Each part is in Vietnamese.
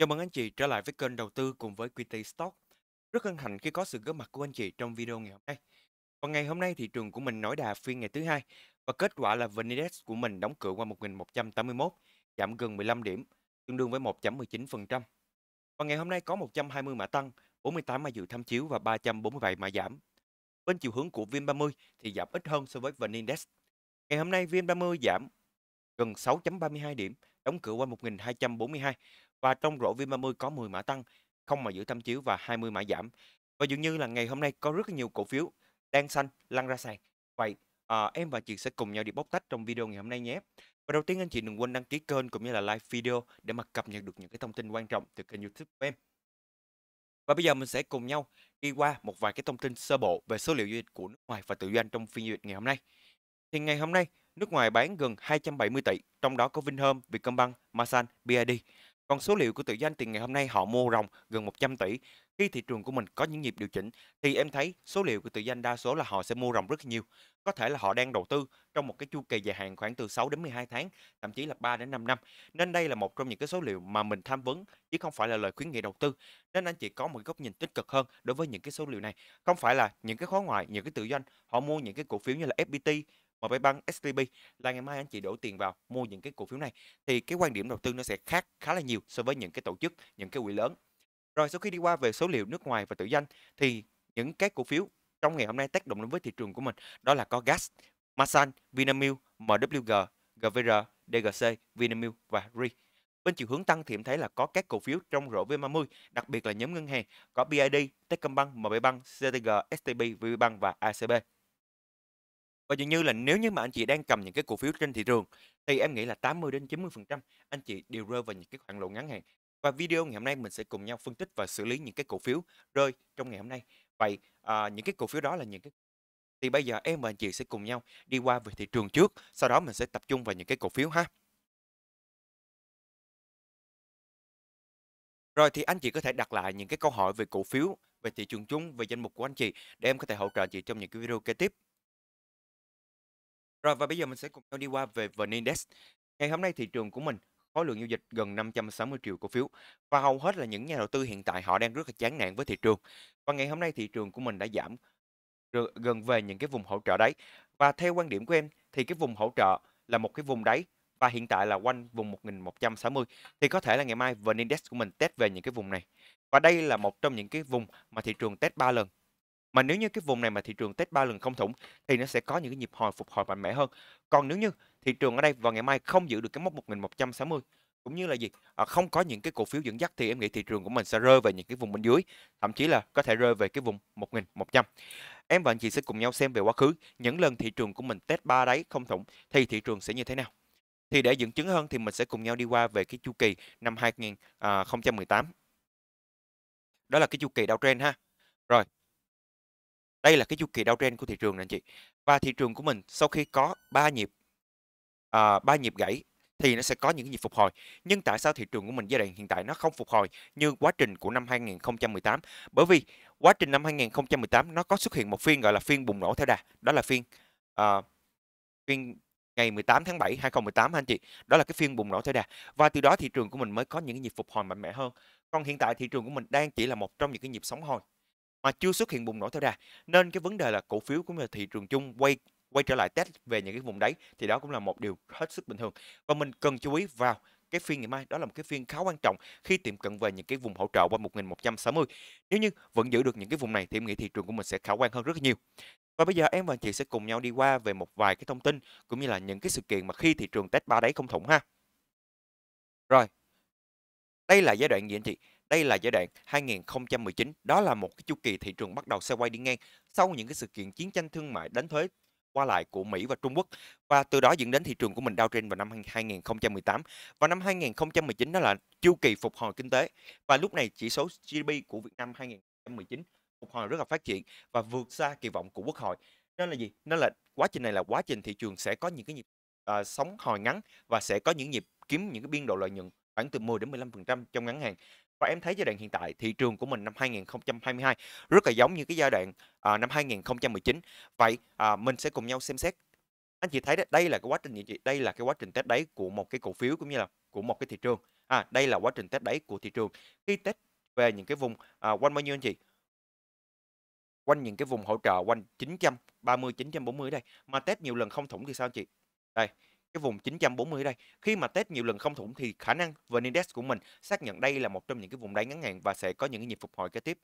Chào mừng anh chị trở lại với kênh đầu tư cùng với QT Stock. Rất hân hạnh khi có sự góp mặt của anh chị trong video ngày hôm nay. Và ngày hôm nay thị trường của mình nổi đà phiên ngày thứ hai và kết quả là VN Index của mình đóng cửa qua 1181, giảm gần 15 điểm, tương đương với 1.19%. Và ngày hôm nay có 120 mã tăng, 48 mã dự tham chiếu và 347 mã giảm. Bên chiều hướng của VN30 thì giảm ít hơn so với VN Index. Ngày hôm nay VN30 giảm gần 6.32 điểm, đóng cửa qua 1242 và trong rổ Vin30 có 10 mã tăng, không mà giữ tham chiếu và 20 mã giảm. Và dường như là ngày hôm nay có rất nhiều cổ phiếu đang xanh lăn ra sàn. Vậy à, em và chị sẽ cùng nhau đi bóc tách trong video ngày hôm nay nhé. Và đầu tiên anh chị đừng quên đăng ký kênh cũng như là like video để mà cập nhật được những cái thông tin quan trọng từ kênh YouTube của em. Và bây giờ mình sẽ cùng nhau đi qua một vài cái thông tin sơ bộ về số liệu giao dịch của nước ngoài và tự doanh trong phiên giao dịch ngày hôm nay. Thì ngày hôm nay, nước ngoài bán gần 270 tỷ, trong đó có Vinhome, Vietcombank, Masan, BID. Còn số liệu của tự doanh thì ngày hôm nay họ mua ròng gần 100 tỷ. Khi thị trường của mình có những nhịp điều chỉnh thì em thấy số liệu của tự doanh đa số là họ sẽ mua ròng rất nhiều. Có thể là họ đang đầu tư trong một cái chu kỳ dài hạn khoảng từ 6 đến 12 tháng, thậm chí là 3 đến 5 năm. Nên đây là một trong những cái số liệu mà mình tham vấn chứ không phải là lời khuyến nghị đầu tư. Nên anh chị có một góc nhìn tích cực hơn đối với những cái số liệu này. Không phải là những cái khó ngoại, những cái tự doanh họ mua những cái cổ phiếu như là FPT MBank, STB là ngày mai anh chị đổ tiền vào mua những cái cổ phiếu này thì cái quan điểm đầu tư nó sẽ khác khá là nhiều so với những cái tổ chức, những cái quỹ lớn. Rồi sau khi đi qua về số liệu nước ngoài và tự doanh thì những cái cổ phiếu trong ngày hôm nay tác động đến với thị trường của mình đó là có gas, Masan, Vinamilk, MWG, GVR, DGC, Vinamilk và RI. Bên chiều hướng tăng thì em thấy là có các cổ phiếu trong rổ V50, đặc biệt là nhóm ngân hàng, có BID, Techcombank, MBank, CTG, STB, VPBank và ACB. Và dường như là nếu như mà anh chị đang cầm những cái cổ phiếu trên thị trường thì em nghĩ là 80 đến 90% anh chị đều rơi vào những cái khoản lỗ ngắn hạn. Và video ngày hôm nay mình sẽ cùng nhau phân tích và xử lý những cái cổ phiếu rơi trong ngày hôm nay. Vậy à, những cái cổ phiếu đó là những cái thì bây giờ em và anh chị sẽ cùng nhau đi qua về thị trường trước, sau đó mình sẽ tập trung vào những cái cổ phiếu ha. Rồi thì anh chị có thể đặt lại những cái câu hỏi về cổ phiếu, về thị trường chung, về danh mục của anh chị để em có thể hỗ trợ chị trong những cái video kế tiếp. Rồi và bây giờ mình sẽ cùng nhau đi qua về VN Index. Ngày hôm nay thị trường của mình khối lượng giao dịch gần 560 triệu cổ phiếu và hầu hết là những nhà đầu tư hiện tại họ đang rất là chán nản với thị trường. Và ngày hôm nay thị trường của mình đã giảm gần về những cái vùng hỗ trợ đấy. Và theo quan điểm của em thì cái vùng hỗ trợ là một cái vùng đáy và hiện tại là quanh vùng 1160 thì có thể là ngày mai VN Index của mình test về những cái vùng này. Và đây là một trong những cái vùng mà thị trường test 3 lần mà nếu như cái vùng này mà thị trường test 3 lần không thủng thì nó sẽ có những cái nhịp hồi phục hồi mạnh mẽ hơn. Còn nếu như thị trường ở đây vào ngày mai không giữ được cái mốc 1160 cũng như là gì à, không có những cái cổ phiếu dẫn dắt thì em nghĩ thị trường của mình sẽ rơi về những cái vùng bên dưới thậm chí là có thể rơi về cái vùng 1100 em và anh chị sẽ cùng nhau xem về quá khứ những lần thị trường của mình test ba đáy không thủng thì thị trường sẽ như thế nào thì để dẫn chứng hơn thì mình sẽ cùng nhau đi qua về cái chu kỳ năm 2018 à, đó là cái chu kỳ downtrend ha rồi đây là cái chu kỳ downtrend của thị trường này anh chị và thị trường của mình sau khi có ba nhịp à, ba à, nhịp gãy thì nó sẽ có những nhịp phục hồi. Nhưng tại sao thị trường của mình giai đoạn hiện tại nó không phục hồi như quá trình của năm 2018? Bởi vì quá trình năm 2018 nó có xuất hiện một phiên gọi là phiên bùng nổ theo đà, đó là phiên uh, phiên ngày 18 tháng 7 2018 anh chị. Đó là cái phiên bùng nổ theo đà và từ đó thị trường của mình mới có những nhịp phục hồi mạnh mẽ hơn. Còn hiện tại thị trường của mình đang chỉ là một trong những cái nhịp sóng hồi mà chưa xuất hiện bùng nổ theo đà nên cái vấn đề là cổ phiếu cũng như thị trường chung quay quay trở lại test về những cái vùng đáy thì đó cũng là một điều hết sức bình thường và mình cần chú ý vào cái phiên ngày mai đó là một cái phiên khá quan trọng khi tiệm cận về những cái vùng hỗ trợ qua 1160. Nếu như vẫn giữ được những cái vùng này thì em nghĩ thị trường của mình sẽ khả quan hơn rất nhiều. Và bây giờ em và chị sẽ cùng nhau đi qua về một vài cái thông tin cũng như là những cái sự kiện mà khi thị trường test ba đáy không thủng ha. Rồi. Đây là giai đoạn gì anh chị? đây là giai đoạn 2019 đó là một cái chu kỳ thị trường bắt đầu xe quay đi ngang sau những cái sự kiện chiến tranh thương mại đánh thuế qua lại của Mỹ và Trung Quốc và từ đó dẫn đến thị trường của mình đau trên vào năm 2018 và năm 2019 đó là chu kỳ phục hồi kinh tế và lúc này chỉ số GDP của Việt Nam 2019 phục hồi rất là phát triển và vượt xa kỳ vọng của Quốc hội nên là gì nên là quá trình này là quá trình thị trường sẽ có những cái nhịp uh, sóng hồi ngắn và sẽ có những nhịp kiếm những cái biên độ lợi nhuận khoảng từ 10 đến 15% trong ngắn hạn và em thấy giai đoạn hiện tại thị trường của mình năm 2022 rất là giống như cái giai đoạn à, năm 2019 vậy à, mình sẽ cùng nhau xem xét anh chị thấy đó, đây là cái quá trình gì chị đây là cái quá trình test đáy của một cái cổ phiếu cũng như là của một cái thị trường à đây là quá trình test đáy của thị trường khi test về những cái vùng à, quanh bao nhiêu anh chị quanh những cái vùng hỗ trợ quanh 930 940 đây mà test nhiều lần không thủng thì sao chị đây cái vùng 940 ở đây. Khi mà test nhiều lần không thủng thì khả năng VN Index của mình xác nhận đây là một trong những cái vùng đáy ngắn hạn và sẽ có những cái nhịp phục hồi kế tiếp.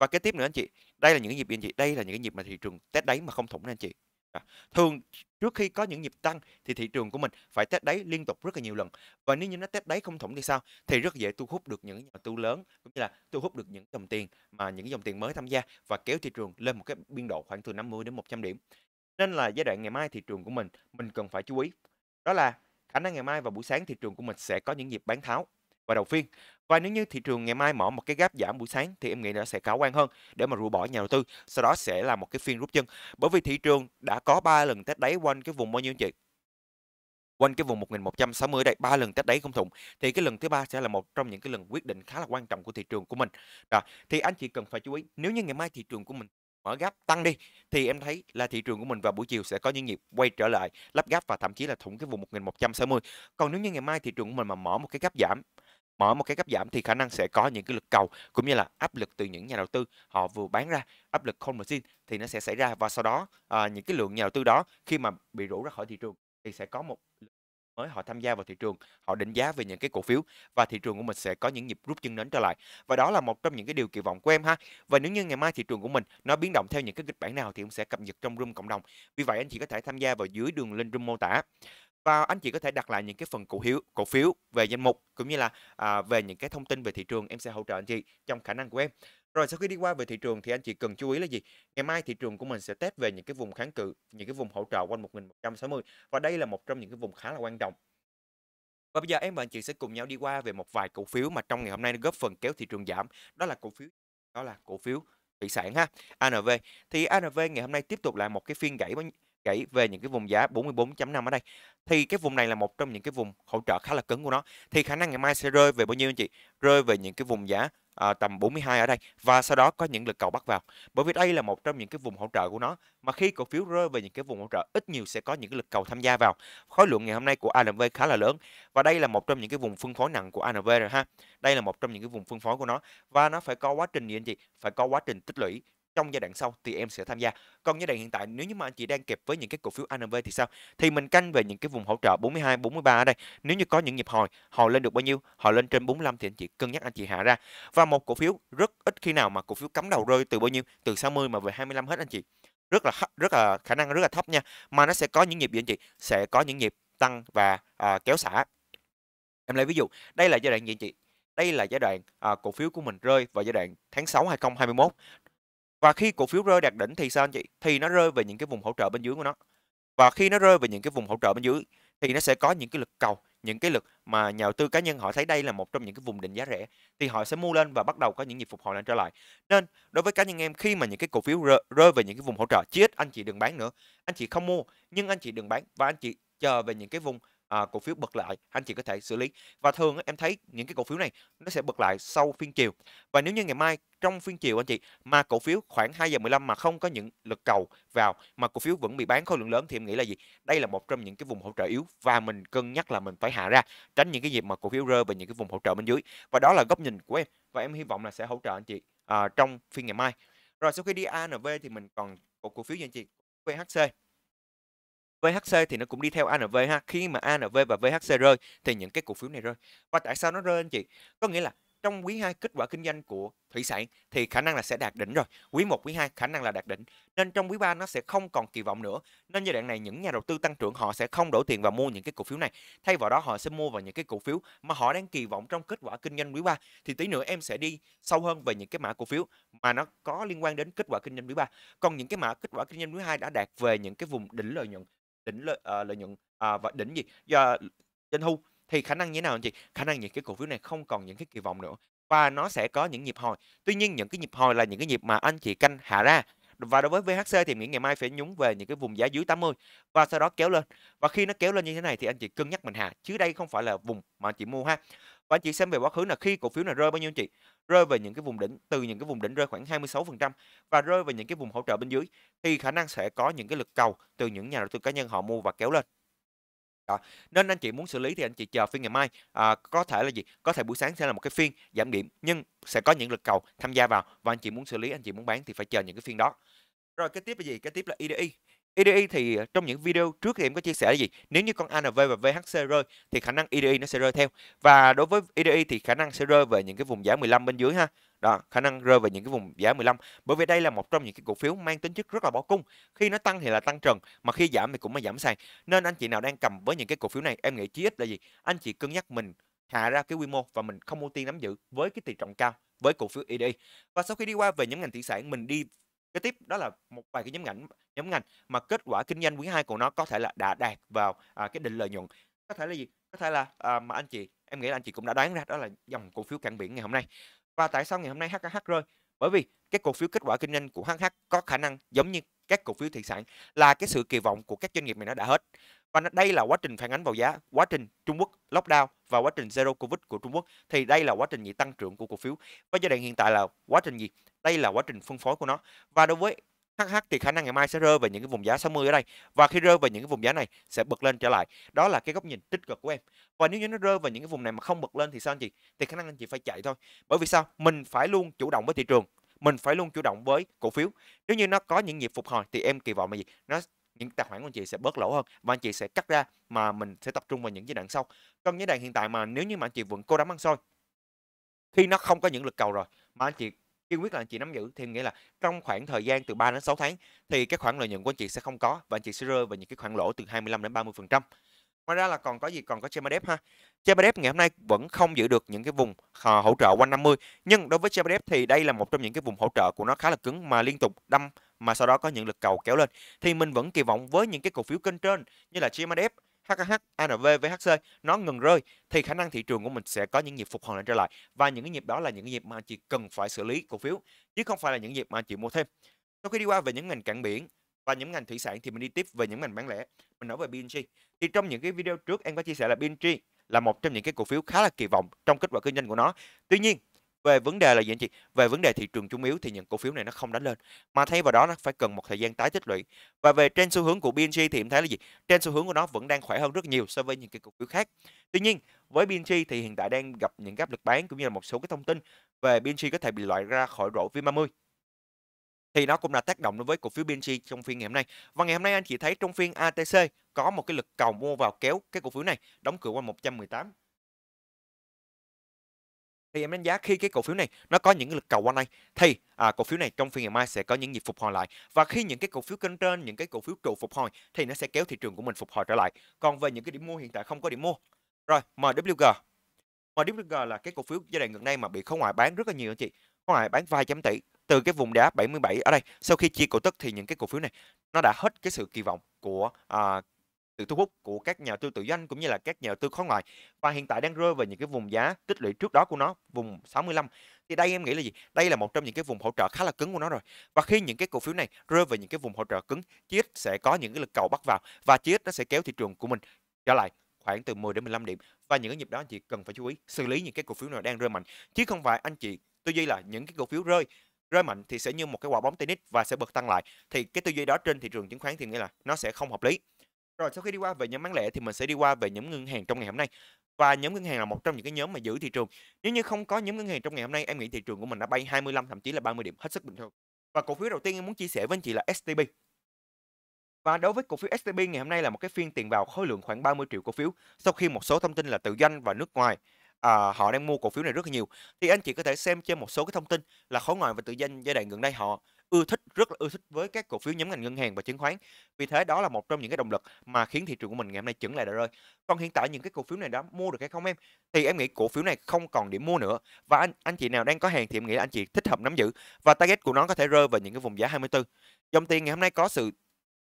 Và kế tiếp nữa anh chị, đây là những cái nhịp anh chị, đây là những cái nhịp mà thị trường test đáy mà không thủng nên anh chị. À, thường trước khi có những nhịp tăng thì thị trường của mình phải test đáy liên tục rất là nhiều lần và nếu như nó test đáy không thủng thì sao thì rất dễ thu hút được những nhà tư lớn cũng như là thu hút được những dòng tiền mà những dòng tiền mới tham gia và kéo thị trường lên một cái biên độ khoảng từ 50 đến 100 điểm nên là giai đoạn ngày mai thị trường của mình, mình cần phải chú ý. Đó là khả năng ngày mai và buổi sáng thị trường của mình sẽ có những nhịp bán tháo và đầu phiên. Và nếu như thị trường ngày mai mở một cái gap giảm buổi sáng thì em nghĩ là sẽ khả quan hơn để mà rủ bỏ nhà đầu tư. Sau đó sẽ là một cái phiên rút chân. Bởi vì thị trường đã có 3 lần test đáy quanh cái vùng bao nhiêu chị? quanh cái vùng 1160 đây ba lần test đáy không thủng thì cái lần thứ ba sẽ là một trong những cái lần quyết định khá là quan trọng của thị trường của mình. Rồi, thì anh chị cần phải chú ý nếu như ngày mai thị trường của mình mở gấp tăng đi thì em thấy là thị trường của mình vào buổi chiều sẽ có những nhịp quay trở lại lắp gap và thậm chí là thủng cái vùng 1160 còn nếu như ngày mai thị trường của mình mà mở một cái gap giảm mở một cái gap giảm thì khả năng sẽ có những cái lực cầu cũng như là áp lực từ những nhà đầu tư họ vừa bán ra áp lực call margin thì nó sẽ xảy ra và sau đó à, những cái lượng nhà đầu tư đó khi mà bị rũ ra khỏi thị trường thì sẽ có một mới họ tham gia vào thị trường, họ định giá về những cái cổ phiếu và thị trường của mình sẽ có những nhịp rút chân nến trở lại. Và đó là một trong những cái điều kỳ vọng của em ha. Và nếu như ngày mai thị trường của mình nó biến động theo những cái kịch bản nào thì em sẽ cập nhật trong room cộng đồng. Vì vậy anh chị có thể tham gia vào dưới đường link room mô tả và anh chị có thể đặt lại những cái phần cổ phiếu cổ phiếu về danh mục cũng như là à, về những cái thông tin về thị trường em sẽ hỗ trợ anh chị trong khả năng của em rồi sau khi đi qua về thị trường thì anh chị cần chú ý là gì? Ngày mai thị trường của mình sẽ test về những cái vùng kháng cự, những cái vùng hỗ trợ quanh 1160 và đây là một trong những cái vùng khá là quan trọng. Và bây giờ em và anh chị sẽ cùng nhau đi qua về một vài cổ phiếu mà trong ngày hôm nay nó góp phần kéo thị trường giảm, đó là cổ phiếu đó là cổ phiếu thủy sản ha, ANV. Thì ANV ngày hôm nay tiếp tục lại một cái phiên gãy gãy về những cái vùng giá 44.5 ở đây thì cái vùng này là một trong những cái vùng hỗ trợ khá là cứng của nó thì khả năng ngày mai sẽ rơi về bao nhiêu anh chị rơi về những cái vùng giá à, tầm 42 ở đây và sau đó có những lực cầu bắt vào bởi vì đây là một trong những cái vùng hỗ trợ của nó mà khi cổ phiếu rơi về những cái vùng hỗ trợ ít nhiều sẽ có những cái lực cầu tham gia vào khối lượng ngày hôm nay của ANV khá là lớn và đây là một trong những cái vùng phân phối nặng của ANV rồi ha đây là một trong những cái vùng phân phối của nó và nó phải có quá trình gì anh chị phải có quá trình tích lũy trong giai đoạn sau thì em sẽ tham gia. Còn giai đoạn hiện tại nếu như mà anh chị đang kẹp với những cái cổ phiếu ANV thì sao? Thì mình canh về những cái vùng hỗ trợ 42, 43 ở đây. Nếu như có những nhịp hồi, hồi lên được bao nhiêu, hồi lên trên 45 thì anh chị cân nhắc anh chị hạ ra. Và một cổ phiếu rất ít khi nào mà cổ phiếu cắm đầu rơi từ bao nhiêu, từ 60 mà về 25 hết anh chị. Rất là rất là khả năng rất là thấp nha. Mà nó sẽ có những nhịp gì anh chị? Sẽ có những nhịp tăng và à, kéo xả. Em lấy ví dụ, đây là giai đoạn gì anh chị? đây là giai đoạn à, cổ phiếu của mình rơi vào giai đoạn tháng 6 2021 và khi cổ phiếu rơi đạt đỉnh thì sao anh chị? Thì nó rơi về những cái vùng hỗ trợ bên dưới của nó. Và khi nó rơi về những cái vùng hỗ trợ bên dưới thì nó sẽ có những cái lực cầu, những cái lực mà nhà đầu tư cá nhân họ thấy đây là một trong những cái vùng định giá rẻ thì họ sẽ mua lên và bắt đầu có những nhịp phục hồi lên trở lại. Nên đối với cá nhân em khi mà những cái cổ phiếu rơi, rơi về những cái vùng hỗ trợ chết anh chị đừng bán nữa. Anh chị không mua nhưng anh chị đừng bán và anh chị chờ về những cái vùng à, cổ phiếu bật lại anh chị có thể xử lý và thường em thấy những cái cổ phiếu này nó sẽ bật lại sau phiên chiều và nếu như ngày mai trong phiên chiều anh chị mà cổ phiếu khoảng 2 giờ 15 mà không có những lực cầu vào mà cổ phiếu vẫn bị bán khối lượng lớn thì em nghĩ là gì đây là một trong những cái vùng hỗ trợ yếu và mình cân nhắc là mình phải hạ ra tránh những cái dịp mà cổ phiếu rơi về những cái vùng hỗ trợ bên dưới và đó là góc nhìn của em và em hy vọng là sẽ hỗ trợ anh chị à, trong phiên ngày mai rồi sau khi đi ANV thì mình còn một cổ phiếu gì anh chị VHC VHC thì nó cũng đi theo ANV ha. Khi mà ANV và VHC rơi thì những cái cổ phiếu này rơi. Và tại sao nó rơi anh chị? Có nghĩa là trong quý 2 kết quả kinh doanh của thủy sản thì khả năng là sẽ đạt đỉnh rồi. Quý 1, quý 2 khả năng là đạt đỉnh. Nên trong quý 3 nó sẽ không còn kỳ vọng nữa. Nên giai đoạn này những nhà đầu tư tăng trưởng họ sẽ không đổ tiền vào mua những cái cổ phiếu này. Thay vào đó họ sẽ mua vào những cái cổ phiếu mà họ đang kỳ vọng trong kết quả kinh doanh quý 3. Thì tí nữa em sẽ đi sâu hơn về những cái mã cổ phiếu mà nó có liên quan đến kết quả kinh doanh quý 3. Còn những cái mã kết quả kinh doanh quý 2 đã đạt về những cái vùng đỉnh lợi nhuận đỉnh lợi, à, lợi nhuận à, và đỉnh gì do doanh thu thì khả năng như thế nào anh chị khả năng những cái cổ phiếu này không còn những cái kỳ vọng nữa và nó sẽ có những nhịp hồi tuy nhiên những cái nhịp hồi là những cái nhịp mà anh chị canh hạ ra và đối với VHC thì nghĩ ngày mai phải nhúng về những cái vùng giá dưới 80 và sau đó kéo lên và khi nó kéo lên như thế này thì anh chị cân nhắc mình hạ chứ đây không phải là vùng mà anh chị mua ha và anh chị xem về quá khứ là khi cổ phiếu này rơi bao nhiêu anh chị rơi về những cái vùng đỉnh từ những cái vùng đỉnh rơi khoảng 26% và rơi về những cái vùng hỗ trợ bên dưới thì khả năng sẽ có những cái lực cầu từ những nhà đầu tư cá nhân họ mua và kéo lên đó. nên anh chị muốn xử lý thì anh chị chờ phiên ngày mai à, có thể là gì có thể buổi sáng sẽ là một cái phiên giảm điểm nhưng sẽ có những lực cầu tham gia vào và anh chị muốn xử lý anh chị muốn bán thì phải chờ những cái phiên đó rồi cái tiếp là gì cái tiếp là IDI EDI thì ờ, trong những video trước thì em có chia sẻ là gì? Nếu như con ANV và VHC rơi thì khả năng EDI nó sẽ rơi theo. Và đối với EDI thì khả năng sẽ rơi về những cái vùng giá 15 bên dưới ha. Đó, khả năng rơi về những cái vùng giá 15. Bởi vì đây là một trong những cái cổ phiếu mang tính chất rất là bỏ cung. Khi nó tăng thì là tăng trần, mà khi giảm thì cũng là giảm sàn. Nên anh chị nào đang cầm với những cái cổ phiếu này, em nghĩ chí ít là gì? Anh chị cân nhắc mình hạ ra cái quy mô và mình không ưu tiên nắm giữ với cái tỷ trọng cao với cổ phiếu EDI. Và sau khi đi qua về nhóm ngành thủy sản, mình đi kế tiếp đó là một vài cái nhóm ngành nhóm ngành mà kết quả kinh doanh quý 2 của nó có thể là đã đạt vào à, cái định lợi nhuận có thể là gì có thể là à, mà anh chị em nghĩ là anh chị cũng đã đoán ra đó là dòng cổ phiếu cảng biển ngày hôm nay và tại sao ngày hôm nay HH rơi bởi vì cái cổ phiếu kết quả kinh doanh của HH có khả năng giống như các cổ phiếu thị sản là cái sự kỳ vọng của các doanh nghiệp này nó đã hết và đây là quá trình phản ánh vào giá, quá trình Trung Quốc lockdown và quá trình zero covid của Trung Quốc thì đây là quá trình gì tăng trưởng của cổ phiếu. Và giai đoạn hiện tại là quá trình gì? Đây là quá trình phân phối của nó. Và đối với HH thì khả năng ngày mai sẽ rơi về những cái vùng giá 60 ở đây và khi rơi về những cái vùng giá này sẽ bật lên trở lại. Đó là cái góc nhìn tích cực của em. Và nếu như nó rơi về những cái vùng này mà không bật lên thì sao anh chị? Thì khả năng anh chị phải chạy thôi. Bởi vì sao? Mình phải luôn chủ động với thị trường mình phải luôn chủ động với cổ phiếu. Nếu như nó có những nhịp phục hồi thì em kỳ vọng là gì? Nó những tài khoản của anh chị sẽ bớt lỗ hơn và anh chị sẽ cắt ra mà mình sẽ tập trung vào những giai đoạn sau còn giai đoạn hiện tại mà nếu như mà anh chị vẫn cố đắm ăn soi khi nó không có những lực cầu rồi mà anh chị kiên quyết là anh chị nắm giữ thì nghĩa là trong khoảng thời gian từ 3 đến 6 tháng thì cái khoản lợi nhuận của anh chị sẽ không có và anh chị sẽ rơi vào những cái khoản lỗ từ 25 đến 30 phần trăm ngoài ra là còn có gì còn có Chemadep ha Chemadep ngày hôm nay vẫn không giữ được những cái vùng à, hỗ trợ quanh 50 nhưng đối với Chemadep thì đây là một trong những cái vùng hỗ trợ của nó khá là cứng mà liên tục đâm mà sau đó có những lực cầu kéo lên thì mình vẫn kỳ vọng với những cái cổ phiếu kênh trên như là GMDF, HKH, ANV, VHC nó ngừng rơi thì khả năng thị trường của mình sẽ có những nhịp phục hồi lại trở lại và những cái nhịp đó là những cái nhịp mà chị cần phải xử lý cổ phiếu chứ không phải là những nhịp mà chị mua thêm. Sau khi đi qua về những ngành cảng biển và những ngành thủy sản thì mình đi tiếp về những ngành bán lẻ. Mình nói về BNG. Thì trong những cái video trước em có chia sẻ là BNG là một trong những cái cổ phiếu khá là kỳ vọng trong kết quả kinh doanh của nó. Tuy nhiên về vấn đề là gì anh chị? Về vấn đề thị trường trung yếu thì những cổ phiếu này nó không đánh lên mà thay vào đó nó phải cần một thời gian tái tích lũy. Và về trên xu hướng của BNG thì em thấy là gì? Trên xu hướng của nó vẫn đang khỏe hơn rất nhiều so với những cái cổ phiếu khác. Tuy nhiên, với BNG thì hiện tại đang gặp những áp lực bán cũng như là một số cái thông tin về BNG có thể bị loại ra khỏi rổ VN30 thì nó cũng là tác động đối với cổ phiếu BNG trong phiên ngày hôm nay. Và ngày hôm nay anh chị thấy trong phiên ATC có một cái lực cầu mua vào kéo cái cổ phiếu này đóng cửa qua 118 thì em đánh giá khi cái cổ phiếu này nó có những lực cầu quanh đây thì à, cổ phiếu này trong phiên ngày mai sẽ có những nhịp phục hồi lại và khi những cái cổ phiếu kênh trên những cái cổ phiếu trụ phục hồi thì nó sẽ kéo thị trường của mình phục hồi trở lại còn về những cái điểm mua hiện tại không có điểm mua rồi MWG MWG là cái cổ phiếu giai đoạn gần đây mà bị khối ngoại bán rất là nhiều anh chị khối ngoại bán vài trăm tỷ từ cái vùng đá 77 ở đây sau khi chia cổ tức thì những cái cổ phiếu này nó đã hết cái sự kỳ vọng của à, sự thu hút của các nhà tư tự doanh cũng như là các nhà tư khối ngoại và hiện tại đang rơi vào những cái vùng giá tích lũy trước đó của nó vùng 65 thì đây em nghĩ là gì đây là một trong những cái vùng hỗ trợ khá là cứng của nó rồi và khi những cái cổ phiếu này rơi vào những cái vùng hỗ trợ cứng chiết sẽ có những cái lực cầu bắt vào và chiết nó sẽ kéo thị trường của mình trở lại khoảng từ 10 đến 15 điểm và những cái nhịp đó anh chị cần phải chú ý xử lý những cái cổ phiếu nào đang rơi mạnh chứ không phải anh chị tư duy là những cái cổ phiếu rơi rơi mạnh thì sẽ như một cái quả bóng tennis và sẽ bật tăng lại thì cái tư duy đó trên thị trường chứng khoán thì nghĩa là nó sẽ không hợp lý rồi sau khi đi qua về nhóm bán lẻ thì mình sẽ đi qua về nhóm ngân hàng trong ngày hôm nay. Và nhóm ngân hàng là một trong những cái nhóm mà giữ thị trường. Nếu như không có nhóm ngân hàng trong ngày hôm nay, em nghĩ thị trường của mình đã bay 25 thậm chí là 30 điểm hết sức bình thường. Và cổ phiếu đầu tiên em muốn chia sẻ với anh chị là STB. Và đối với cổ phiếu STB ngày hôm nay là một cái phiên tiền vào khối lượng khoảng 30 triệu cổ phiếu sau khi một số thông tin là tự doanh và nước ngoài à, họ đang mua cổ phiếu này rất là nhiều thì anh chị có thể xem trên một số cái thông tin là khối ngoại và tự doanh giai đoạn gần đây họ ưa thích rất là ưa thích với các cổ phiếu nhóm ngành ngân hàng và chứng khoán. Vì thế đó là một trong những cái động lực mà khiến thị trường của mình ngày hôm nay chững lại đã rơi. Còn hiện tại những cái cổ phiếu này đã mua được hay không em? Thì em nghĩ cổ phiếu này không còn điểm mua nữa và anh anh chị nào đang có hàng thì em nghĩ là anh chị thích hợp nắm giữ và target của nó có thể rơi vào những cái vùng giá 24. Dòng tiền ngày hôm nay có sự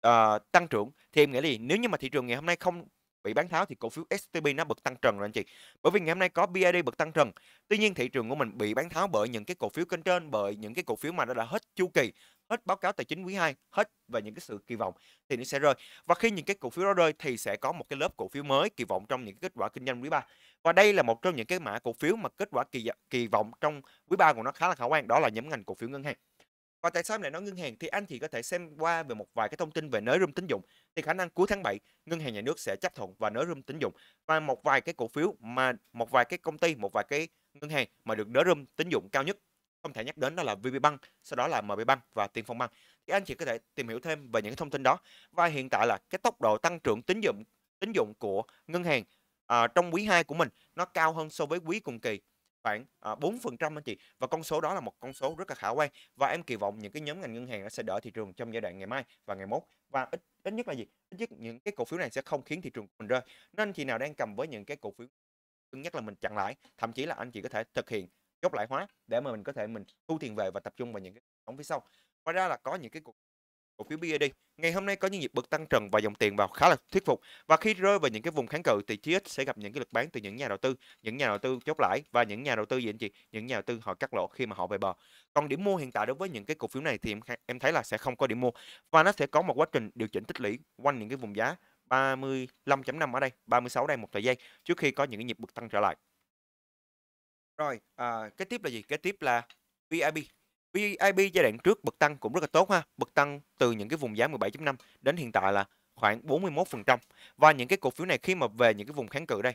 uh, tăng trưởng thì em nghĩ là gì? nếu như mà thị trường ngày hôm nay không bị bán tháo thì cổ phiếu STB nó bật tăng trần rồi anh chị. Bởi vì ngày hôm nay có BID bật tăng trần. Tuy nhiên thị trường của mình bị bán tháo bởi những cái cổ phiếu kênh trên, bởi những cái cổ phiếu mà nó đã hết chu kỳ, hết báo cáo tài chính quý 2, hết và những cái sự kỳ vọng thì nó sẽ rơi. Và khi những cái cổ phiếu đó rơi thì sẽ có một cái lớp cổ phiếu mới kỳ vọng trong những cái kết quả kinh doanh quý 3. Và đây là một trong những cái mã cổ phiếu mà kết quả kỳ dạ, kỳ vọng trong quý 3 của nó khá là khả quan, đó là nhóm ngành cổ phiếu ngân hàng. Và tại sao em lại nói ngân hàng? Thì anh chị có thể xem qua về một vài cái thông tin về nới room tín dụng. Thì khả năng cuối tháng 7, ngân hàng nhà nước sẽ chấp thuận và nới room tín dụng. Và một vài cái cổ phiếu mà một vài cái công ty, một vài cái ngân hàng mà được nới room tín dụng cao nhất không thể nhắc đến đó là VPBank, sau đó là MBBank và Tiên Phong Bank. Thì anh chị có thể tìm hiểu thêm về những thông tin đó. Và hiện tại là cái tốc độ tăng trưởng tín dụng tín dụng của ngân hàng à, trong quý 2 của mình nó cao hơn so với quý cùng kỳ khoảng ờ, bốn phần trăm anh chị và con số đó là một con số rất là khả quan và em kỳ vọng những cái nhóm ngành ngân hàng nó sẽ đỡ thị trường trong giai đoạn ngày mai và ngày mốt và ít ít nhất là gì ít nhất những cái cổ phiếu này sẽ không khiến thị trường mình rơi nên chị nào đang cầm với những cái cổ phiếu cứng nhắc là mình chặn lại thậm chí là anh chị có thể thực hiện chốt lại hóa để mà mình có thể mình thu tiền về và tập trung vào những cái ống phía sau ngoài ra là có những cái cổ cổ phiếu BID ngày hôm nay có những nhịp bật tăng trần và dòng tiền vào khá là thuyết phục và khi rơi vào những cái vùng kháng cự thì TX sẽ gặp những cái lực bán từ những nhà đầu tư những nhà đầu tư chốt lãi và những nhà đầu tư gì anh chị những nhà đầu tư họ cắt lỗ khi mà họ về bờ còn điểm mua hiện tại đối với những cái cổ phiếu này thì em em thấy là sẽ không có điểm mua và nó sẽ có một quá trình điều chỉnh tích lũy quanh những cái vùng giá 35.5 ở đây 36 đây một thời gian trước khi có những cái nhịp bật tăng trở lại rồi à, kế tiếp là gì cái tiếp là VIB VIB giai đoạn trước bật tăng cũng rất là tốt ha, bật tăng từ những cái vùng giá 17.5 đến hiện tại là khoảng 41% và những cái cổ phiếu này khi mà về những cái vùng kháng cự đây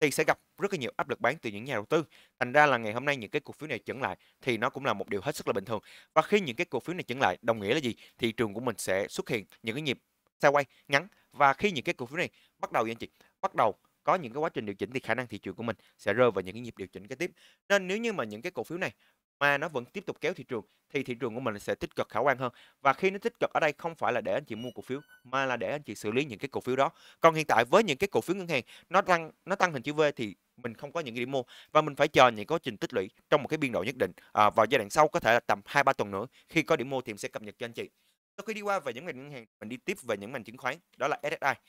thì sẽ gặp rất là nhiều áp lực bán từ những nhà đầu tư. Thành ra là ngày hôm nay những cái cổ phiếu này chững lại thì nó cũng là một điều hết sức là bình thường. Và khi những cái cổ phiếu này chững lại đồng nghĩa là gì? Thị trường của mình sẽ xuất hiện những cái nhịp sideways ngắn và khi những cái cổ phiếu này bắt đầu anh chị bắt đầu có những cái quá trình điều chỉnh thì khả năng thị trường của mình sẽ rơi vào những cái nhịp điều chỉnh kế tiếp. Nên nếu như mà những cái cổ phiếu này mà nó vẫn tiếp tục kéo thị trường thì thị trường của mình sẽ tích cực khả quan hơn và khi nó tích cực ở đây không phải là để anh chị mua cổ phiếu mà là để anh chị xử lý những cái cổ phiếu đó còn hiện tại với những cái cổ phiếu ngân hàng nó tăng nó tăng hình chữ V thì mình không có những cái điểm mua và mình phải chờ những quá trình tích lũy trong một cái biên độ nhất định à, vào giai đoạn sau có thể là tầm 2 3 tuần nữa khi có điểm mua thì mình sẽ cập nhật cho anh chị. Sau khi đi qua về những ngành ngân hàng mình đi tiếp về những ngành chứng khoán đó là SSI.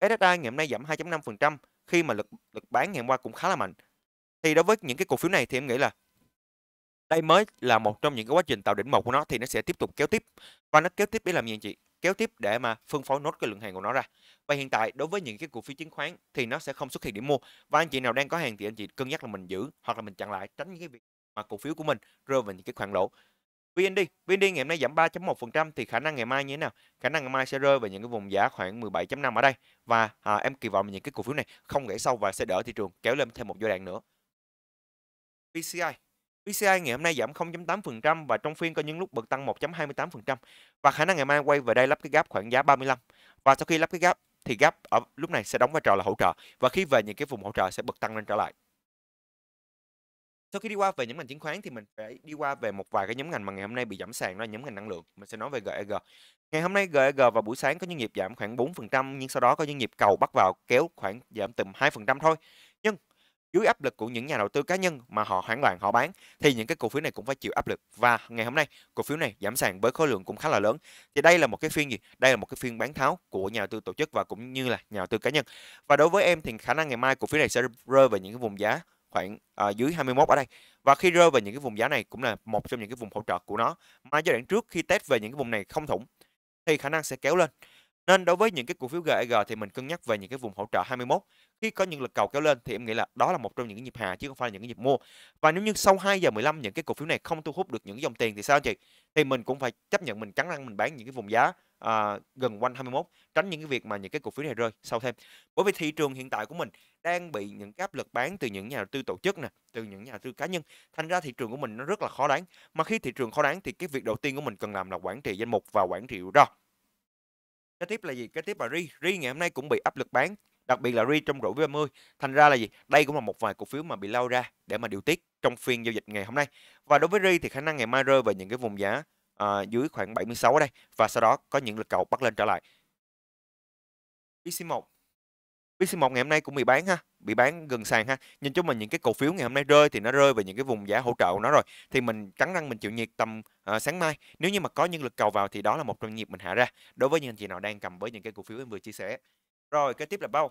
SSI ngày hôm nay giảm 2.5% khi mà lực lực bán ngày hôm qua cũng khá là mạnh. Thì đối với những cái cổ phiếu này thì em nghĩ là đây mới là một trong những cái quá trình tạo đỉnh một của nó thì nó sẽ tiếp tục kéo tiếp và nó kéo tiếp để làm gì anh chị kéo tiếp để mà phân phối nốt cái lượng hàng của nó ra và hiện tại đối với những cái cổ phiếu chứng khoán thì nó sẽ không xuất hiện điểm mua và anh chị nào đang có hàng thì anh chị cân nhắc là mình giữ hoặc là mình chặn lại tránh những cái việc mà cổ phiếu của mình rơi vào những cái khoảng lỗ VND, VND ngày hôm nay giảm 3.1% thì khả năng ngày mai như thế nào? Khả năng ngày mai sẽ rơi vào những cái vùng giá khoảng 17.5 ở đây và à, em kỳ vọng những cái cổ phiếu này không gãy sâu và sẽ đỡ thị trường kéo lên thêm một giai đoạn nữa. PCI VCI ngày hôm nay giảm 0.8% và trong phiên có những lúc bật tăng 1.28% và khả năng ngày mai quay về đây lắp cái gap khoảng giá 35 và sau khi lắp cái gap thì gap ở lúc này sẽ đóng vai trò là hỗ trợ và khi về những cái vùng hỗ trợ sẽ bật tăng lên trở lại. Sau khi đi qua về những ngành chứng khoán thì mình phải đi qua về một vài cái nhóm ngành mà ngày hôm nay bị giảm sàn đó là nhóm ngành năng lượng. Mình sẽ nói về GEG. E ngày hôm nay GEG e vào buổi sáng có những nhịp giảm khoảng 4% nhưng sau đó có những nhịp cầu bắt vào kéo khoảng giảm tầm 2% thôi dưới áp lực của những nhà đầu tư cá nhân mà họ hoảng loạn họ bán thì những cái cổ phiếu này cũng phải chịu áp lực và ngày hôm nay cổ phiếu này giảm sàn với khối lượng cũng khá là lớn thì đây là một cái phiên gì đây là một cái phiên bán tháo của nhà đầu tư tổ chức và cũng như là nhà đầu tư cá nhân và đối với em thì khả năng ngày mai cổ phiếu này sẽ rơi vào những cái vùng giá khoảng à, dưới 21 ở đây và khi rơi vào những cái vùng giá này cũng là một trong những cái vùng hỗ trợ của nó mà giai đoạn trước khi test về những cái vùng này không thủng thì khả năng sẽ kéo lên nên đối với những cái cổ phiếu GEG thì mình cân nhắc về những cái vùng hỗ trợ 21. Khi có những lực cầu kéo lên thì em nghĩ là đó là một trong những cái nhịp hạ chứ không phải là những cái nhịp mua. Và nếu như sau 2 giờ 15 những cái cổ phiếu này không thu hút được những dòng tiền thì sao anh chị? Thì mình cũng phải chấp nhận mình cắn răng mình bán những cái vùng giá à, gần quanh 21 tránh những cái việc mà những cái cổ phiếu này rơi sau thêm bởi vì thị trường hiện tại của mình đang bị những cái áp lực bán từ những nhà đầu tư tổ chức nè từ những nhà đầu tư cá nhân thành ra thị trường của mình nó rất là khó đoán mà khi thị trường khó đoán thì cái việc đầu tiên của mình cần làm là quản trị danh mục và quản trị rủi ro cái tiếp là gì? Cái tiếp là ri. Ri ngày hôm nay cũng bị áp lực bán, đặc biệt là ri trong rổ 30. Thành ra là gì? Đây cũng là một vài cổ phiếu mà bị lao ra để mà điều tiết trong phiên giao dịch ngày hôm nay. Và đối với ri thì khả năng ngày mai rơi vào những cái vùng giá uh, dưới khoảng 76 ở đây và sau đó có những lực cầu bắt lên trở lại. pc 1 pc 1 ngày hôm nay cũng bị bán ha bị bán gần sàn ha nhìn chung mà những cái cổ phiếu ngày hôm nay rơi thì nó rơi về những cái vùng giá hỗ trợ của nó rồi thì mình cắn răng mình chịu nhiệt tầm uh, sáng mai nếu như mà có nhân lực cầu vào thì đó là một trong những nhịp mình hạ ra đối với những anh chị nào đang cầm với những cái cổ phiếu em vừa chia sẻ rồi kế tiếp là bao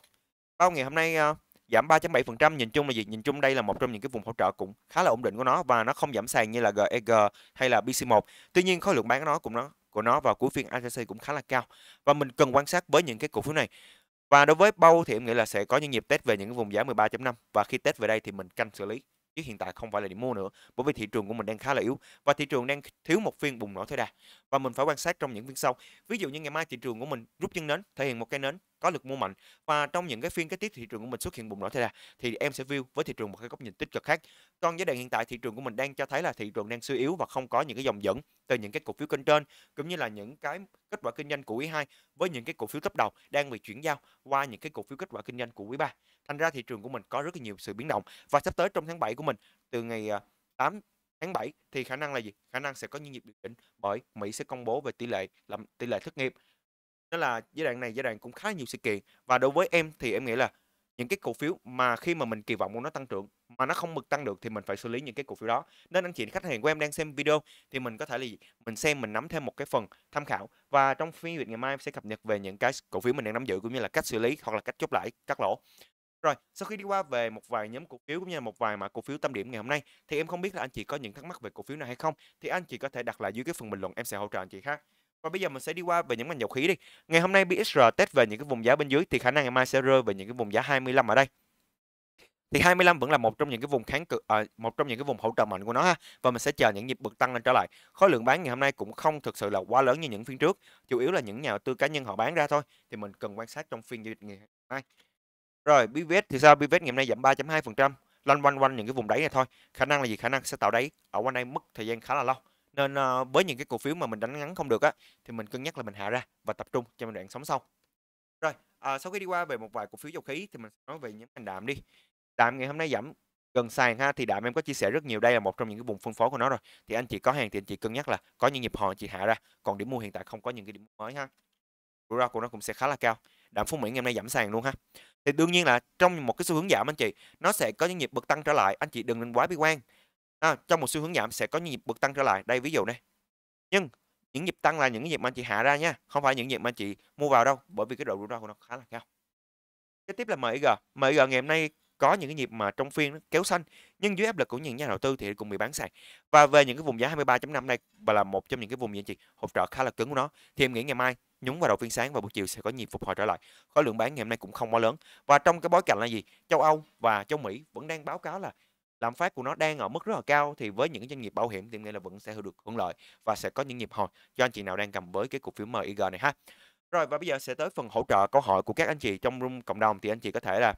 bao ngày hôm nay uh, giảm 3.7% nhìn chung là gì? Nhìn chung đây là một trong những cái vùng hỗ trợ cũng khá là ổn định của nó và nó không giảm sàn như là GEG e hay là BC1. Tuy nhiên khối lượng bán của nó cũng nó của nó vào cuối phiên RSI cũng khá là cao và mình cần quan sát với những cái cổ phiếu này và đối với bao thì em nghĩ là sẽ có những nhịp test về những vùng giá 13.5 và khi test về đây thì mình canh xử lý chứ hiện tại không phải là điểm mua nữa bởi vì thị trường của mình đang khá là yếu và thị trường đang thiếu một phiên bùng nổ thôi đa và mình phải quan sát trong những phiên sau ví dụ như ngày mai thị trường của mình rút chân nến thể hiện một cái nến có lực mua mạnh và trong những cái phiên kế tiếp thị trường của mình xuất hiện bùng nổ thế này thì em sẽ view với thị trường một cái góc nhìn tích cực khác còn giai đoạn hiện tại thị trường của mình đang cho thấy là thị trường đang suy yếu và không có những cái dòng dẫn từ những cái cổ phiếu kênh trên cũng như là những cái kết quả kinh doanh của quý 2 với những cái cổ phiếu top đầu đang bị chuyển giao qua những cái cổ phiếu kết quả kinh doanh của quý 3 thành ra thị trường của mình có rất là nhiều sự biến động và sắp tới trong tháng 7 của mình từ ngày 8 à, tháng 7 thì khả năng là gì? Khả năng sẽ có những nhịp điều chỉnh bởi Mỹ sẽ công bố về tỷ lệ làm tỷ lệ thất nghiệp nên là giai đoạn này giai đoạn cũng khá nhiều sự kiện và đối với em thì em nghĩ là những cái cổ phiếu mà khi mà mình kỳ vọng của nó tăng trưởng mà nó không mực tăng được thì mình phải xử lý những cái cổ phiếu đó nên anh chị khách hàng của em đang xem video thì mình có thể là mình xem mình nắm thêm một cái phần tham khảo và trong phiên việt ngày mai em sẽ cập nhật về những cái cổ phiếu mình đang nắm giữ cũng như là cách xử lý hoặc là cách chốt lãi cắt lỗ rồi, sau khi đi qua về một vài nhóm cổ phiếu cũng như là một vài mã cổ phiếu tâm điểm ngày hôm nay thì em không biết là anh chị có những thắc mắc về cổ phiếu này hay không thì anh chị có thể đặt lại dưới cái phần bình luận em sẽ hỗ trợ anh chị khác. Và bây giờ mình sẽ đi qua về những ngành dầu khí đi. Ngày hôm nay BXR test về những cái vùng giá bên dưới thì khả năng ngày mai sẽ rơi về những cái vùng giá 25 ở đây. Thì 25 vẫn là một trong những cái vùng kháng cự à, một trong những cái vùng hỗ trợ mạnh của nó ha và mình sẽ chờ những nhịp bật tăng lên trở lại. Khối lượng bán ngày hôm nay cũng không thực sự là quá lớn như những phiên trước, chủ yếu là những nhà đầu tư cá nhân họ bán ra thôi thì mình cần quan sát trong phiên giao dịch ngày hôm nay. Rồi, BVS thì sao? BVS ngày hôm nay giảm 3.2%, loanh quanh quanh những cái vùng đáy này thôi. Khả năng là gì? Khả năng sẽ tạo đáy ở quanh đây mất thời gian khá là lâu nên ờ, với những cái cổ phiếu mà mình đánh ngắn không được á thì mình cân nhắc là mình hạ ra và tập trung cho mình đoạn sóng sau rồi à, sau khi đi qua về một vài cổ phiếu dầu khí thì mình nói về những ngành đạm đi đạm ngày hôm nay giảm gần sàn ha thì đạm em có chia sẻ rất nhiều đây là một trong những cái vùng phân phối của nó rồi thì anh chị có hàng thì anh chị cân nhắc là có những nhịp hồi chị hạ ra còn điểm mua hiện tại không có những cái điểm mới ha rủi ro của nó cũng sẽ khá là cao đạm phú mỹ ngày hôm nay giảm sàn luôn ha thì đương nhiên là trong một cái xu hướng giảm anh chị nó sẽ có những nhịp bật tăng trở lại anh chị đừng nên quá bi quan ha, ờ, trong một xu hướng giảm sẽ có nhịp bật tăng trở lại đây ví dụ này nhưng những nhịp tăng là những nhịp mà anh chị hạ ra nha không phải những nhịp mà anh chị mua vào đâu bởi vì cái độ rủi ro của nó khá là cao kế tiếp là MIG MIG ngày hôm nay có những cái nhịp mà trong phiên nó kéo xanh nhưng dưới áp lực của những nhà đầu tư thì cũng bị bán sàn và về những cái vùng giá 23.5 này và là một trong những cái vùng giá chị hỗ trợ khá là cứng của nó thì em nghĩ ngày mai nhúng vào đầu phiên sáng và buổi chiều sẽ có nhịp phục hồi trở lại khối lượng bán ngày hôm nay cũng không quá lớn và trong cái bối cảnh là gì châu Âu và châu Mỹ vẫn đang báo cáo là lạm phát của nó đang ở mức rất là cao thì với những doanh nghiệp bảo hiểm thì nghĩa là vẫn sẽ được hưởng lợi và sẽ có những nhịp hồi cho anh chị nào đang cầm với cái cổ phiếu MIG này ha. Rồi và bây giờ sẽ tới phần hỗ trợ câu hỏi của các anh chị trong room cộng đồng thì anh chị có thể là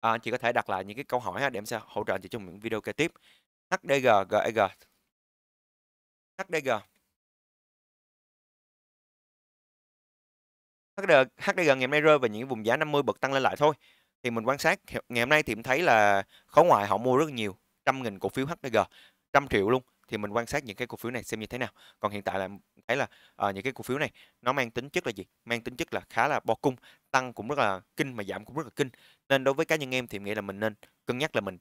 à, anh chị có thể đặt lại những cái câu hỏi ha, để em sẽ hỗ trợ anh chị trong những video kế tiếp. HDG GEG HDG HDG, HDG ngày mai rơi vào những vùng giá 50 bậc tăng lên lại thôi thì mình quan sát ngày hôm nay thì mình thấy là khối ngoại họ mua rất nhiều trăm nghìn cổ phiếu HPG trăm triệu luôn thì mình quan sát những cái cổ phiếu này xem như thế nào còn hiện tại là thấy là uh, những cái cổ phiếu này nó mang tính chất là gì mang tính chất là khá là bo cung tăng cũng rất là kinh mà giảm cũng rất là kinh nên đối với cá nhân em thì nghĩ là mình nên cân nhắc là mình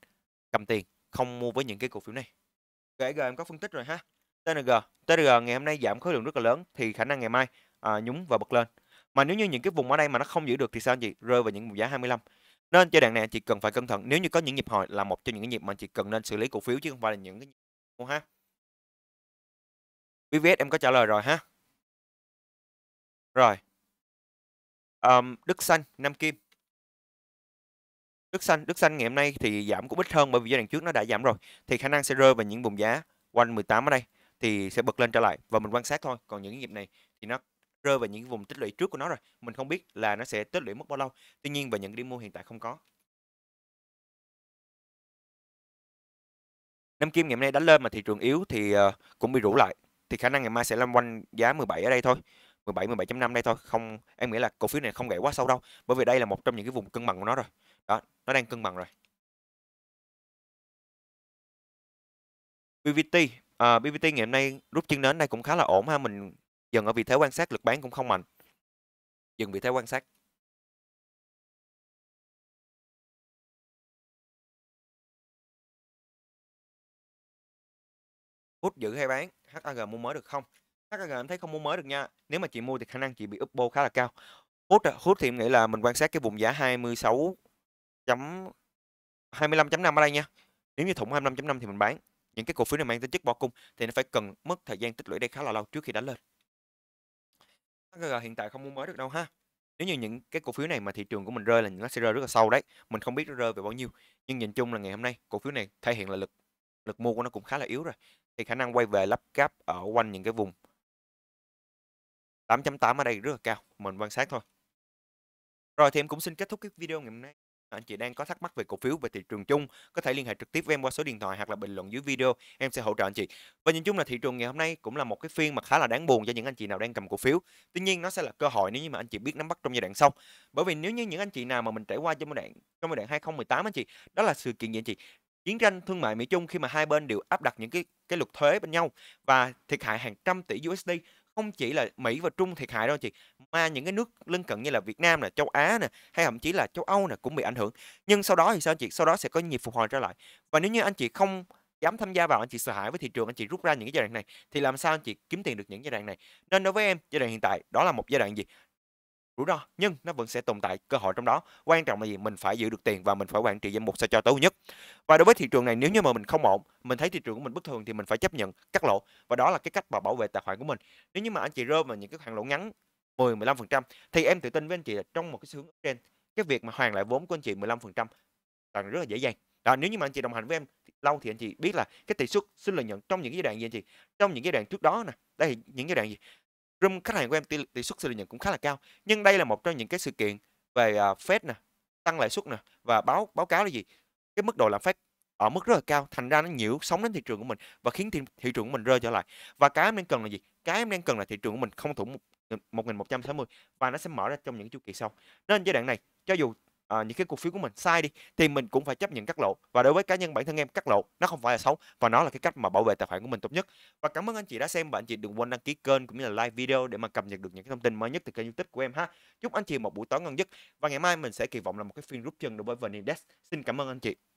cầm tiền không mua với những cái cổ phiếu này GG em có phân tích rồi ha TNG TNG ngày hôm nay giảm khối lượng rất là lớn thì khả năng ngày mai uh, nhúng và bật lên mà nếu như những cái vùng ở đây mà nó không giữ được thì sao anh chị rơi vào những vùng giá 25 nên giai đoạn này anh chị cần phải cẩn thận. Nếu như có những nhịp hồi là một trong những nhịp mà anh chị cần nên xử lý cổ phiếu chứ không phải là những cái nhịp ha. BVS em có trả lời rồi ha. Rồi. Um, Đức Xanh, Nam Kim. Đức Xanh, Đức Xanh ngày hôm nay thì giảm cũng ít hơn bởi vì giai đoạn trước nó đã giảm rồi. Thì khả năng sẽ rơi vào những vùng giá quanh 18 ở đây thì sẽ bật lên trở lại và mình quan sát thôi. Còn những nhịp này thì nó rơi vào những vùng tích lũy trước của nó rồi mình không biết là nó sẽ tích lũy mất bao lâu tuy nhiên về những điểm mua hiện tại không có Nam Kim ngày hôm nay đánh lên mà thị trường yếu thì ờ, cũng bị rủ lại thì khả năng ngày mai sẽ lăn quanh giá 17 ở đây thôi 17 17.5 đây thôi không em nghĩ là cổ phiếu này không gãy quá sâu đâu bởi vì đây là một trong những cái vùng cân bằng của nó rồi đó nó đang cân bằng rồi BVT à, ờ, BVT ngày hôm nay rút chân đến đây cũng khá là ổn ha mình Dần ở vị thế quan sát lực bán cũng không mạnh. Dừng vị thế quan sát. Hút giữ hay bán, HAG mua mới được không? HAG em thấy không mua mới được nha. Nếu mà chị mua thì khả năng chị bị upbo khá là cao. Hút hút thì em nghĩ là mình quan sát cái vùng giá 26 chấm 25.5 ở đây nha. Nếu như thủng 25.5 thì mình bán. Những cái cổ phiếu này mang tính chất bỏ cung thì nó phải cần mất thời gian tích lũy đây khá là lâu trước khi đánh lên. HGG hiện tại không mua mới được đâu ha nếu như những cái cổ phiếu này mà thị trường của mình rơi là nó sẽ rơi rất là sâu đấy mình không biết nó rơi về bao nhiêu nhưng nhìn chung là ngày hôm nay cổ phiếu này thể hiện là lực lực mua của nó cũng khá là yếu rồi thì khả năng quay về lắp gáp ở quanh những cái vùng 8.8 ở đây rất là cao mình quan sát thôi rồi thì em cũng xin kết thúc cái video ngày hôm nay anh chị đang có thắc mắc về cổ phiếu về thị trường chung có thể liên hệ trực tiếp với em qua số điện thoại hoặc là bình luận dưới video em sẽ hỗ trợ anh chị và nhìn chung là thị trường ngày hôm nay cũng là một cái phiên mà khá là đáng buồn cho những anh chị nào đang cầm cổ phiếu tuy nhiên nó sẽ là cơ hội nếu như mà anh chị biết nắm bắt trong giai đoạn sau bởi vì nếu như những anh chị nào mà mình trải qua trong giai đoạn trong giai đoạn 2018 anh chị đó là sự kiện gì anh chị chiến tranh thương mại Mỹ Trung khi mà hai bên đều áp đặt những cái cái luật thuế bên nhau và thiệt hại hàng trăm tỷ USD không chỉ là Mỹ và Trung thiệt hại đâu chị mà những cái nước lân cận như là Việt Nam nè châu Á nè hay thậm chí là châu Âu nè cũng bị ảnh hưởng nhưng sau đó thì sao chị sau đó sẽ có nhịp phục hồi trở lại và nếu như anh chị không dám tham gia vào anh chị sợ hãi với thị trường anh chị rút ra những cái giai đoạn này thì làm sao anh chị kiếm tiền được những giai đoạn này nên đối với em giai đoạn hiện tại đó là một giai đoạn gì rủi ro nhưng nó vẫn sẽ tồn tại cơ hội trong đó quan trọng là gì mình phải giữ được tiền và mình phải quản trị danh mục sao cho tối nhất và đối với thị trường này nếu như mà mình không ổn mình thấy thị trường của mình bất thường thì mình phải chấp nhận cắt lỗ và đó là cái cách mà bảo vệ tài khoản của mình nếu như mà anh chị rơi vào những cái khoản lỗ ngắn 10 15% thì em tự tin với anh chị là trong một cái xu hướng trên cái việc mà hoàn lại vốn của anh chị 15% là rất là dễ dàng đó, nếu như mà anh chị đồng hành với em lâu thì anh chị biết là cái tỷ suất sinh lợi nhuận trong những giai đoạn gì anh chị trong những giai đoạn trước đó nè đây những giai đoạn gì room khách hàng của em tỷ, tỷ suất lợi nhuận cũng khá là cao nhưng đây là một trong những cái sự kiện về à, Fed nè tăng lãi suất nè và báo báo cáo là gì cái mức độ lạm phát ở mức rất là cao thành ra nó nhiễu sóng đến thị trường của mình và khiến thị, thị trường của mình rơi trở lại và cái em đang cần là gì cái em đang cần là thị trường của mình không thủng 1160 và nó sẽ mở ra trong những chu kỳ sau nên giai đoạn này cho dù à, những cái cổ phiếu của mình sai đi thì mình cũng phải chấp nhận cắt lỗ và đối với cá nhân bản thân em cắt lỗ nó không phải là xấu và nó là cái cách mà bảo vệ tài khoản của mình tốt nhất và cảm ơn anh chị đã xem và anh chị đừng quên đăng ký kênh cũng như là like video để mà cập nhật được những cái thông tin mới nhất từ kênh youtube của em ha chúc anh chị một buổi tối ngon nhất và ngày mai mình sẽ kỳ vọng là một cái phiên rút chân đối với vn index xin cảm ơn anh chị